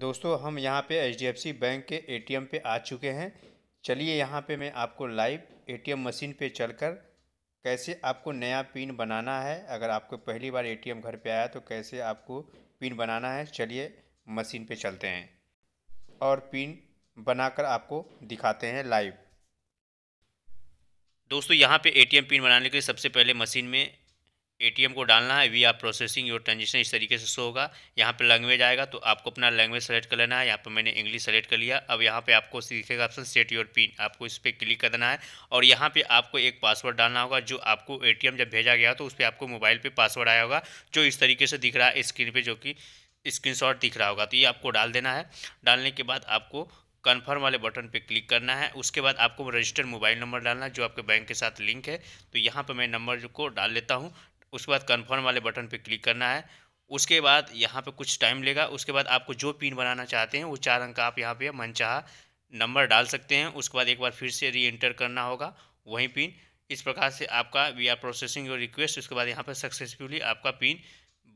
दोस्तों हम यहाँ पे एच बैंक के एटीएम पे आ चुके हैं चलिए यहाँ पे मैं आपको लाइव एटीएम मशीन पे चलकर कैसे आपको नया पिन बनाना है अगर आपको पहली बार एटीएम घर पे आया तो कैसे आपको पिन बनाना है चलिए मशीन पे चलते हैं और पिन बनाकर आपको दिखाते हैं लाइव दोस्तों यहाँ पे एटीएम पिन बनाने के लिए सबसे पहले मशीन में एटीएम को डालना है we are processing your transaction इस तरीके से शो होगा यहाँ पे लैंग्वेज आएगा तो आपको अपना लैंग्वेज सेलेक्ट कर लेना है यहाँ पे मैंने इंग्लिश सेलेक्ट कर लिया अब यहाँ पे आपको सीखेगा ऑप्शन सेट योर पिन आपको इस पर क्लिक कर देना है और यहाँ पे आपको एक पासवर्ड डालना होगा जो आपको ए जब भेजा गया तो उस पर आपको मोबाइल पर पासवर्ड आया होगा जो इस तरीके से दिख रहा है स्क्रीन पर जो कि स्क्रीन दिख रहा होगा तो ये आपको डाल देना है डालने के बाद आपको कन्फर्म वाले बटन पे क्लिक करना है उसके बाद आपको रजिस्टर्ड मोबाइल नंबर डालना है जो आपके बैंक के साथ लिंक है तो यहाँ पर मैं नंबर को डाल लेता हूँ उसके बाद कन्फर्म वाले बटन पर क्लिक करना है उसके बाद यहाँ पर कुछ टाइम लेगा उसके बाद आपको जो पिन बनाना चाहते हैं वो चार अंक आप यहाँ पे मनचाह नंबर डाल सकते हैं उसके बाद एक बार फिर से री एंटर करना होगा वही पिन इस प्रकार से आपका we are processing your request उसके बाद यहाँ पर सक्सेसफुली आपका पिन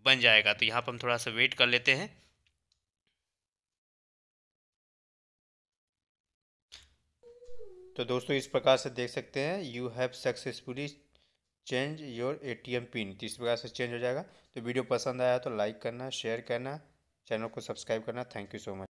बन जाएगा तो यहाँ पर हम थोड़ा सा वेट कर लेते हैं तो दोस्तों इस प्रकार से देख सकते हैं you have successfully change your ATM pin तो इस प्रकार से चेंज हो जाएगा तो वीडियो पसंद आया तो लाइक करना शेयर करना चैनल को सब्सक्राइब करना थैंक यू सो मच